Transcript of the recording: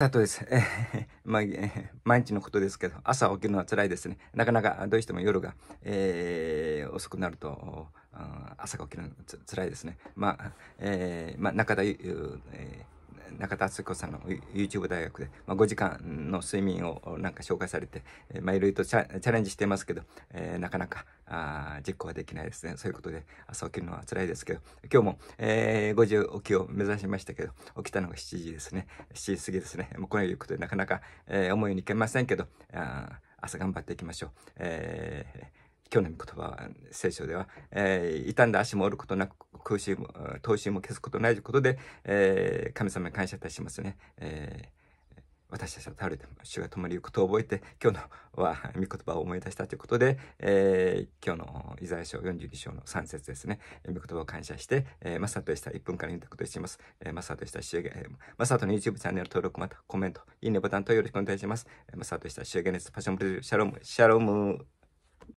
です。えー、まあ、えー、毎日のことですけど、朝起きるのは辛いですね。なかなかどうしても夜が、えー、遅くなると、朝が起きるのつ辛いですね。まあ、えー、まあ、中田、えー、中田敦子さんの YouTube 大学で、まあ、5時間の睡眠をなんか紹介されて、えまあ、いろいろとチャレンジしてますけど、えー、なかなかあ実行はできないですね。そういうことで朝起きるのは辛いですけど、今日も、えー、5時起きを目指しましたけど、起きたのが7時ですね。7時過ぎですね。もうこういうことでなかなか、えー、思いにいけませんけど、あ朝頑張っていきましょう。えー今日の言葉は聖書では、えー、傷んだ足も折ることなく空襲も、投襲も消すことないということで、えー、神様に感謝いたしますね。えー、私たちは倒れても主が共に行くことを覚えて、今日のは御言葉を思い出したということで、えー、今日のイザヤ書42章の3節ですね、御言葉を感謝して、えー、マサトとした1分間にいたことします。えー、マサトとした主えー、マサトの YouTube チャンネル登録またコメント、いいねボタンとよろしくお願いします。マサトとした主ゲネスパッションブレル、シャロム、シャロム。